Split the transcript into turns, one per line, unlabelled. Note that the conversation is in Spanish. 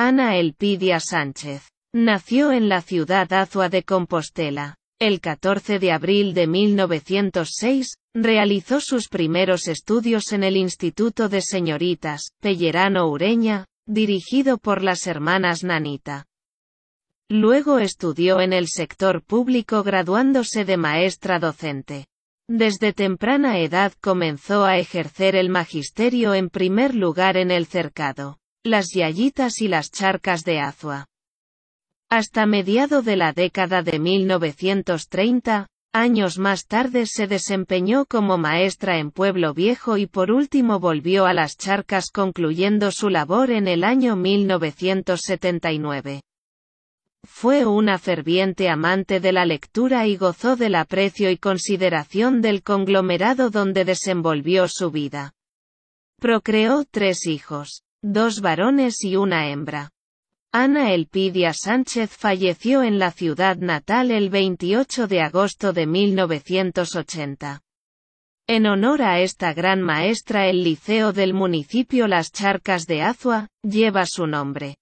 Ana Elpidia Sánchez. Nació en la ciudad Azua de Compostela. El 14 de abril de 1906, realizó sus primeros estudios en el Instituto de Señoritas, Pellerano Ureña, dirigido por las hermanas Nanita. Luego estudió en el sector público graduándose de maestra docente. Desde temprana edad comenzó a ejercer el magisterio en primer lugar en el cercado las yayitas y las charcas de Azua. Hasta mediado de la década de 1930, años más tarde se desempeñó como maestra en Pueblo Viejo y por último volvió a las charcas concluyendo su labor en el año 1979. Fue una ferviente amante de la lectura y gozó del aprecio y consideración del conglomerado donde desenvolvió su vida. Procreó tres hijos dos varones y una hembra. Ana Elpidia Sánchez falleció en la ciudad natal el 28 de agosto de 1980. En honor a esta gran maestra el Liceo del municipio Las Charcas de Azua, lleva su nombre.